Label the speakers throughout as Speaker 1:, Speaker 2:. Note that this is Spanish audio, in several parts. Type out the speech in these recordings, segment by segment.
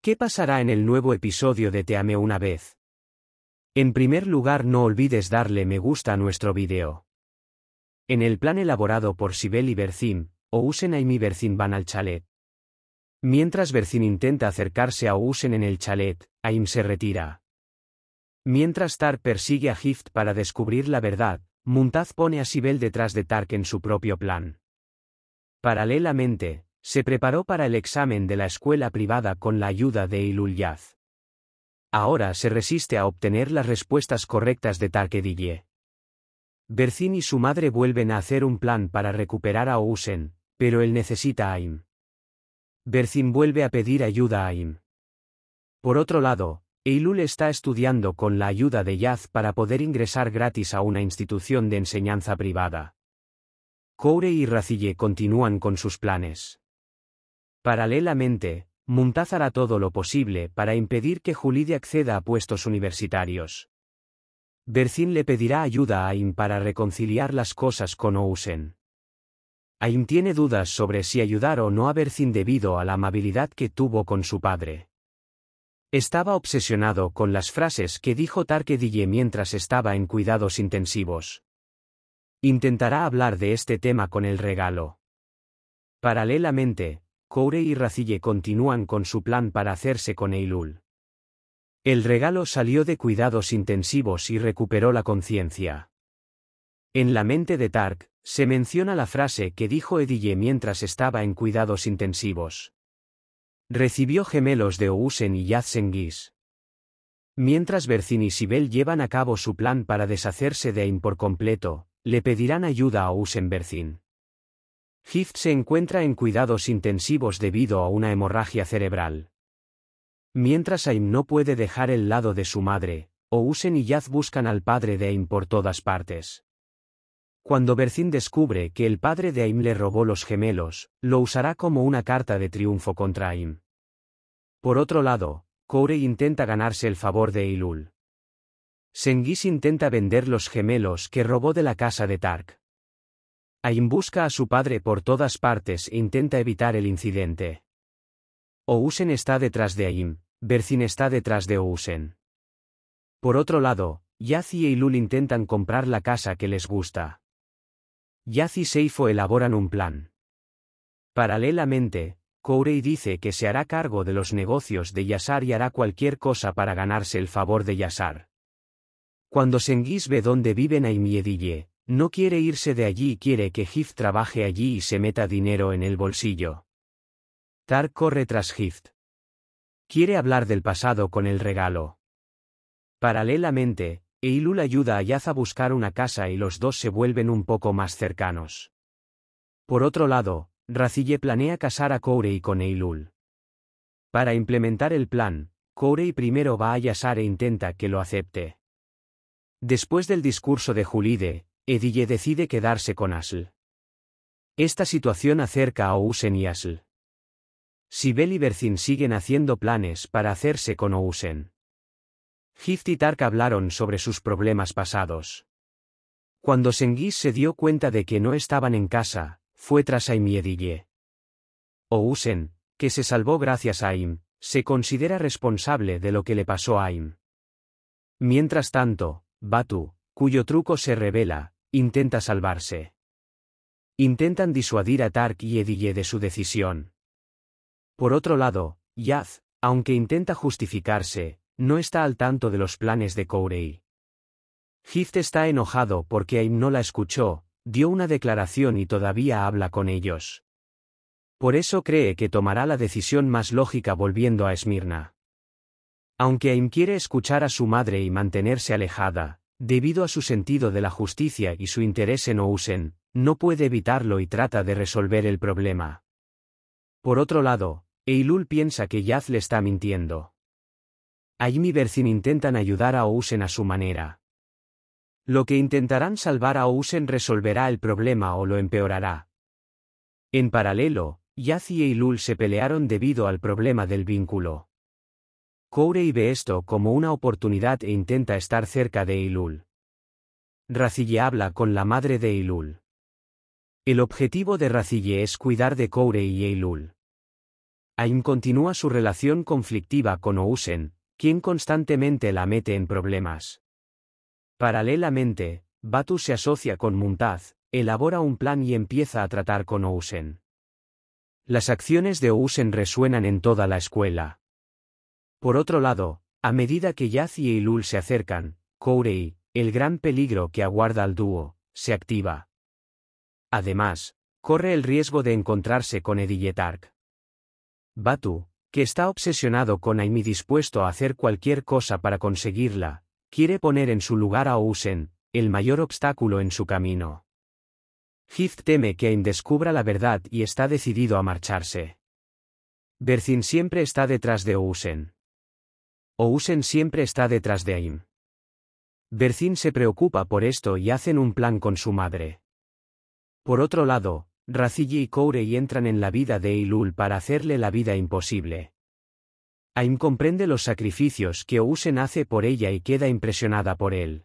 Speaker 1: ¿Qué pasará en el nuevo episodio de Te una vez? En primer lugar no olvides darle me gusta a nuestro video. En el plan elaborado por Sibel y Bercin, Ousen y Bercin van al chalet. Mientras Bercin intenta acercarse a Ousen en el chalet, Aim se retira. Mientras Tark persigue a Hift para descubrir la verdad, Muntaz pone a Sibel detrás de Tark en su propio plan. Paralelamente, se preparó para el examen de la escuela privada con la ayuda de Yaz. Ahora se resiste a obtener las respuestas correctas de Tarkedille. Bercín y su madre vuelven a hacer un plan para recuperar a Ousen, pero él necesita a Im. Bercín vuelve a pedir ayuda a Im. Por otro lado, Eilul está estudiando con la ayuda de Yaz para poder ingresar gratis a una institución de enseñanza privada. Koure y Racille continúan con sus planes. Paralelamente, Muntaz hará todo lo posible para impedir que Julide acceda a puestos universitarios. Bercín le pedirá ayuda a Aim para reconciliar las cosas con Ousen. Aim tiene dudas sobre si ayudar o no a Bercín debido a la amabilidad que tuvo con su padre. Estaba obsesionado con las frases que dijo Tarkedille mientras estaba en cuidados intensivos. Intentará hablar de este tema con el regalo. Paralelamente, Koure y Racille continúan con su plan para hacerse con Eilul. El regalo salió de cuidados intensivos y recuperó la conciencia. En la mente de Tark, se menciona la frase que dijo Edille mientras estaba en cuidados intensivos. Recibió gemelos de Ousen y Yatsengis. Mientras Bercin y Sibel llevan a cabo su plan para deshacerse de Aim por completo, le pedirán ayuda a Ousen Bercin. Heath se encuentra en cuidados intensivos debido a una hemorragia cerebral. Mientras Aim no puede dejar el lado de su madre, Ousen y Yaz buscan al padre de Aim por todas partes. Cuando Bercin descubre que el padre de Aim le robó los gemelos, lo usará como una carta de triunfo contra Aim. Por otro lado, Corey intenta ganarse el favor de Ilul. Sengis intenta vender los gemelos que robó de la casa de Tark. Aim busca a su padre por todas partes e intenta evitar el incidente. Ousen está detrás de Aim, Bercin está detrás de Ousen. Por otro lado, Yazi y Lul intentan comprar la casa que les gusta. Yazi y Seifo elaboran un plan. Paralelamente, Kourei dice que se hará cargo de los negocios de Yasar y hará cualquier cosa para ganarse el favor de Yasar. Cuando Sengis ve dónde viven Aim y Edille, no quiere irse de allí y quiere que Hift trabaje allí y se meta dinero en el bolsillo. Tar corre tras Hift. Quiere hablar del pasado con el regalo. Paralelamente, Eilul ayuda a Yaz a buscar una casa y los dos se vuelven un poco más cercanos. Por otro lado, Racille planea casar a Corey con Eilul. Para implementar el plan, Corey primero va a Yasar e intenta que lo acepte. Después del discurso de Julide, Edille decide quedarse con Asl. Esta situación acerca a Ousen y Asl. Sibel y Berzin siguen haciendo planes para hacerse con Ousen. Hift y Tark hablaron sobre sus problemas pasados. Cuando Sengis se dio cuenta de que no estaban en casa, fue tras Aim y Edille. Ousen, que se salvó gracias a Aim, se considera responsable de lo que le pasó a Aim. Mientras tanto, Batu, cuyo truco se revela, Intenta salvarse. Intentan disuadir a Tark y Edille de su decisión. Por otro lado, Yaz, aunque intenta justificarse, no está al tanto de los planes de Kourei. Hift está enojado porque Aim no la escuchó, dio una declaración y todavía habla con ellos. Por eso cree que tomará la decisión más lógica volviendo a Esmirna. Aunque Aim quiere escuchar a su madre y mantenerse alejada, Debido a su sentido de la justicia y su interés en Ousen, no puede evitarlo y trata de resolver el problema. Por otro lado, Eilul piensa que Yaz le está mintiendo. Aimi y Berzin intentan ayudar a Ousen a su manera. Lo que intentarán salvar a Ousen resolverá el problema o lo empeorará. En paralelo, Yaz y Eilul se pelearon debido al problema del vínculo. Kourei ve esto como una oportunidad e intenta estar cerca de Ilul. Racille habla con la madre de Ilul. El objetivo de Racille es cuidar de Kourei y Ilul. Aim continúa su relación conflictiva con Ousen, quien constantemente la mete en problemas. Paralelamente, Batu se asocia con Muntaz, elabora un plan y empieza a tratar con Ousen. Las acciones de Ousen resuenan en toda la escuela. Por otro lado, a medida que Yaz y Ilul se acercan, Kourei, el gran peligro que aguarda al dúo, se activa. Además, corre el riesgo de encontrarse con Tark. Batu, que está obsesionado con Aimi dispuesto a hacer cualquier cosa para conseguirla, quiere poner en su lugar a Ousen, el mayor obstáculo en su camino. Hith teme que Aim descubra la verdad y está decidido a marcharse. Bercin siempre está detrás de Ousen. Ousen siempre está detrás de Aim. Bercín se preocupa por esto y hacen un plan con su madre. Por otro lado, Racilli y Kourei entran en la vida de Ilul para hacerle la vida imposible. Aim comprende los sacrificios que Ousen hace por ella y queda impresionada por él.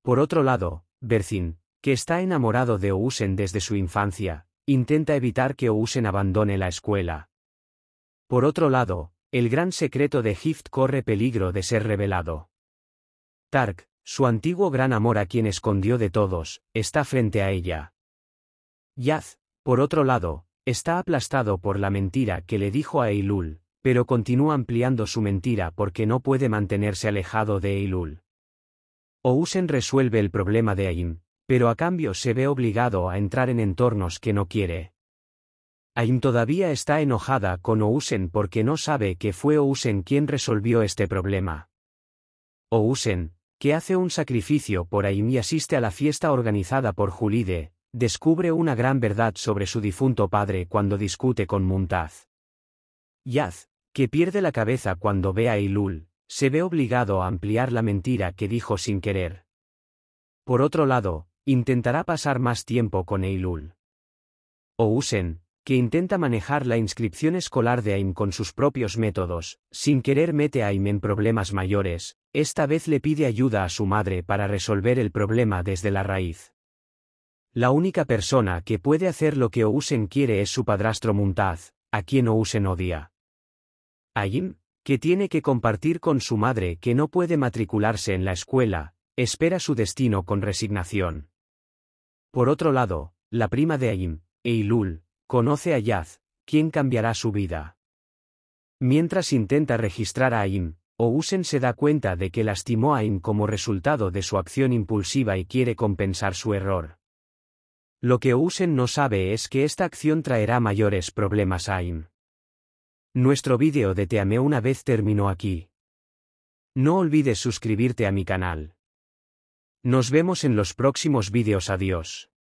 Speaker 1: Por otro lado, Bercín, que está enamorado de Ousen desde su infancia, intenta evitar que Ousen abandone la escuela. Por otro lado, el gran secreto de Hift corre peligro de ser revelado. Tark, su antiguo gran amor a quien escondió de todos, está frente a ella. Yaz, por otro lado, está aplastado por la mentira que le dijo a Eilul, pero continúa ampliando su mentira porque no puede mantenerse alejado de Eilul. Ousen resuelve el problema de Aim, pero a cambio se ve obligado a entrar en entornos que no quiere. Aim todavía está enojada con Ousen porque no sabe que fue Ousen quien resolvió este problema. Ousen, que hace un sacrificio por Aim y asiste a la fiesta organizada por Julide, descubre una gran verdad sobre su difunto padre cuando discute con Muntaz. Yaz, que pierde la cabeza cuando ve a Ilul, se ve obligado a ampliar la mentira que dijo sin querer. Por otro lado, intentará pasar más tiempo con Eilul. Ousen, que intenta manejar la inscripción escolar de AIM con sus propios métodos, sin querer mete a AIM en problemas mayores, esta vez le pide ayuda a su madre para resolver el problema desde la raíz. La única persona que puede hacer lo que Ousen quiere es su padrastro Muntaz, a quien Ousen odia. Aim, que tiene que compartir con su madre que no puede matricularse en la escuela, espera su destino con resignación. Por otro lado, la prima de Aim, Eilul, Conoce a Yaz, quien cambiará su vida. Mientras intenta registrar a Im, Ousen se da cuenta de que lastimó a Im como resultado de su acción impulsiva y quiere compensar su error. Lo que Ousen no sabe es que esta acción traerá mayores problemas a Im. Nuestro vídeo de Te amé una vez terminó aquí. No olvides suscribirte a mi canal. Nos vemos en los próximos vídeos adiós.